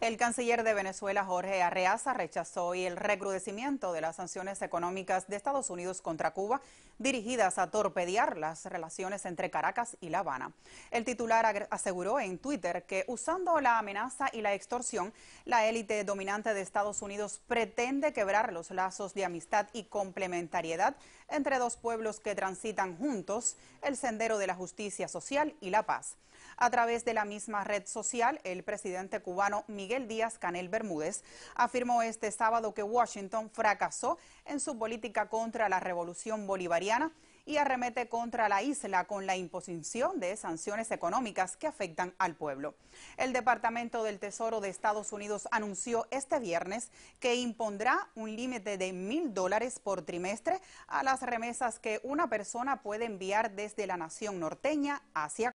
El canciller de Venezuela, Jorge Arreaza, rechazó hoy el recrudecimiento de las sanciones económicas de Estados Unidos contra Cuba, dirigidas a torpedear las relaciones entre Caracas y La Habana. El titular aseguró en Twitter que, usando la amenaza y la extorsión, la élite dominante de Estados Unidos pretende quebrar los lazos de amistad y complementariedad entre dos pueblos que transitan juntos el sendero de la justicia social y la paz. A través de la misma red social, el presidente cubano Miguel Miguel Díaz Canel Bermúdez, afirmó este sábado que Washington fracasó en su política contra la revolución bolivariana y arremete contra la isla con la imposición de sanciones económicas que afectan al pueblo. El Departamento del Tesoro de Estados Unidos anunció este viernes que impondrá un límite de mil dólares por trimestre a las remesas que una persona puede enviar desde la nación norteña hacia